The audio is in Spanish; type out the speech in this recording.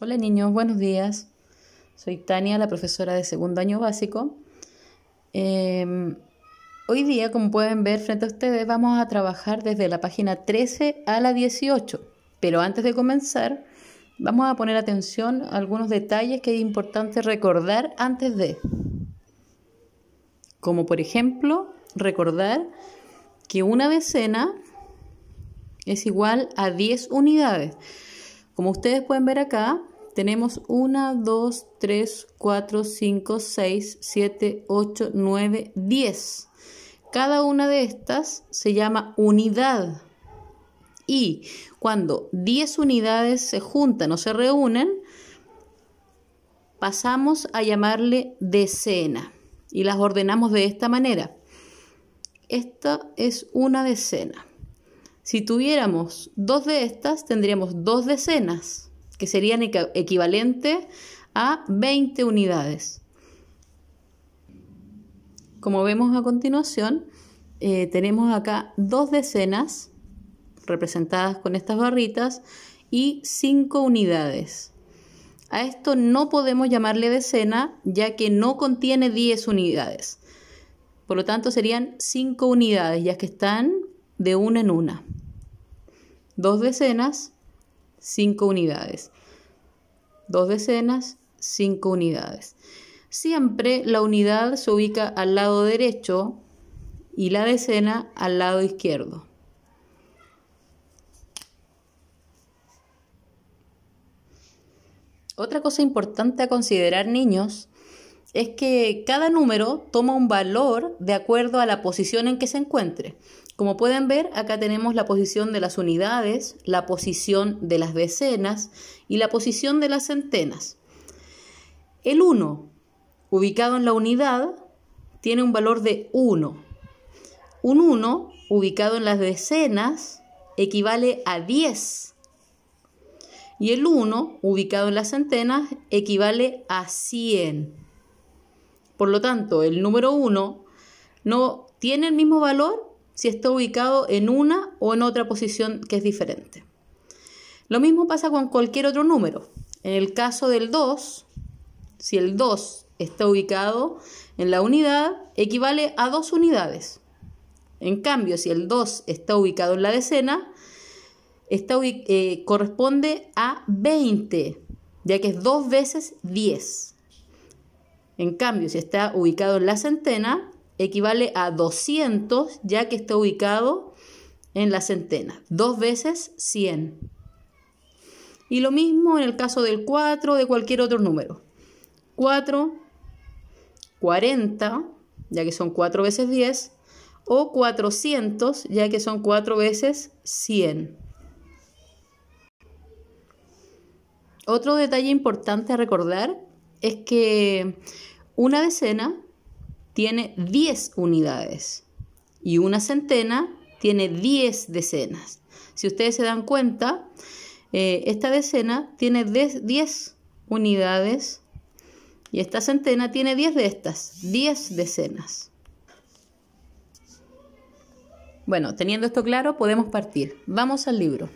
Hola niños, buenos días. Soy Tania, la profesora de segundo año básico. Em, hoy día, como pueden ver frente a ustedes, vamos a trabajar desde la página 13 a la 18. Pero antes de comenzar, vamos a poner atención a algunos detalles que es importante recordar antes de. Como por ejemplo, recordar que una decena es igual a 10 unidades. Como ustedes pueden ver acá, tenemos 1, 2, 3, 4, 5, 6, 7, 8, 9, 10. Cada una de estas se llama unidad. Y cuando 10 unidades se juntan o se reúnen, pasamos a llamarle decena y las ordenamos de esta manera. Esta es una decena. Si tuviéramos dos de estas, tendríamos dos decenas, que serían equivalentes a 20 unidades. Como vemos a continuación, eh, tenemos acá dos decenas representadas con estas barritas y cinco unidades. A esto no podemos llamarle decena ya que no contiene 10 unidades. Por lo tanto serían 5 unidades ya que están de una en una. Dos decenas, cinco unidades. Dos decenas, cinco unidades. Siempre la unidad se ubica al lado derecho y la decena al lado izquierdo. Otra cosa importante a considerar, niños, es que cada número toma un valor de acuerdo a la posición en que se encuentre. Como pueden ver, acá tenemos la posición de las unidades, la posición de las decenas y la posición de las centenas. El 1, ubicado en la unidad, tiene un valor de 1. Un 1, ubicado en las decenas, equivale a 10. Y el 1, ubicado en las centenas, equivale a 100. Por lo tanto, el número 1 no tiene el mismo valor si está ubicado en una o en otra posición que es diferente. Lo mismo pasa con cualquier otro número. En el caso del 2, si el 2 está ubicado en la unidad, equivale a dos unidades. En cambio, si el 2 está ubicado en la decena, eh, corresponde a 20, ya que es dos veces 10. En cambio, si está ubicado en la centena, equivale a 200 ya que está ubicado en la centena. Dos veces 100. Y lo mismo en el caso del 4 de cualquier otro número. 4, 40, ya que son 4 veces 10, o 400, ya que son 4 veces 100. Otro detalle importante a recordar es que una decena tiene 10 unidades y una centena tiene 10 decenas. Si ustedes se dan cuenta, eh, esta decena tiene 10 unidades y esta centena tiene 10 de estas, 10 decenas. Bueno, teniendo esto claro, podemos partir. Vamos al libro.